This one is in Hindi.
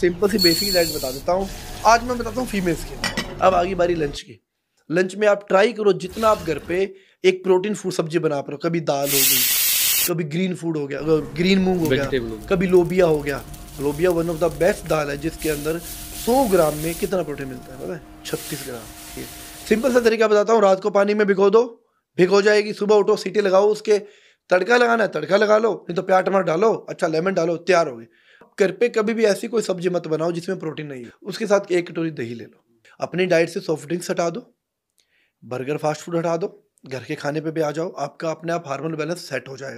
सिंपल सी बेसिक डाइट बता देता हूँ आज मैं बताता हूँ फीमेल्स की अब आगे बारी लंच की लंच में आप ट्राई करो जितना आप घर पे एक प्रोटीन फूड सब्जी बना पाओ कभी दाल हो गई कभी ग्रीन फूड हो गया ग्रीन मूंग हो गया कभी लोबिया हो गया लोबिया वन ऑफ द बेस्ट दाल है जिसके अंदर 100 ग्राम में कितना प्रोटीन मिलता है पता है छत्तीस ग्राम सिंपल सा तरीका बताता हूँ रात को पानी में भिगो दो भिगो जाएगी सुबह उठो सीटी लगाओ उसके तड़का लगाना है तड़का लगा लो नहीं तो प्याज टमाटर डालो अच्छा लेमन डालो तैयार हो गई घर पे कभी भी ऐसी कोई सब्जी मत बनाओ जिसमें प्रोटीन नहीं हो उसके साथ एक कटोरी दही ले लो अपनी डाइट से सॉफ्ट ड्रिंक्स हटा दो बर्गर फास्ट फूड हटा दो घर के खाने पे भी आ जाओ आपका अपने आप हार्मोन बैलेंस सेट हो जाएगा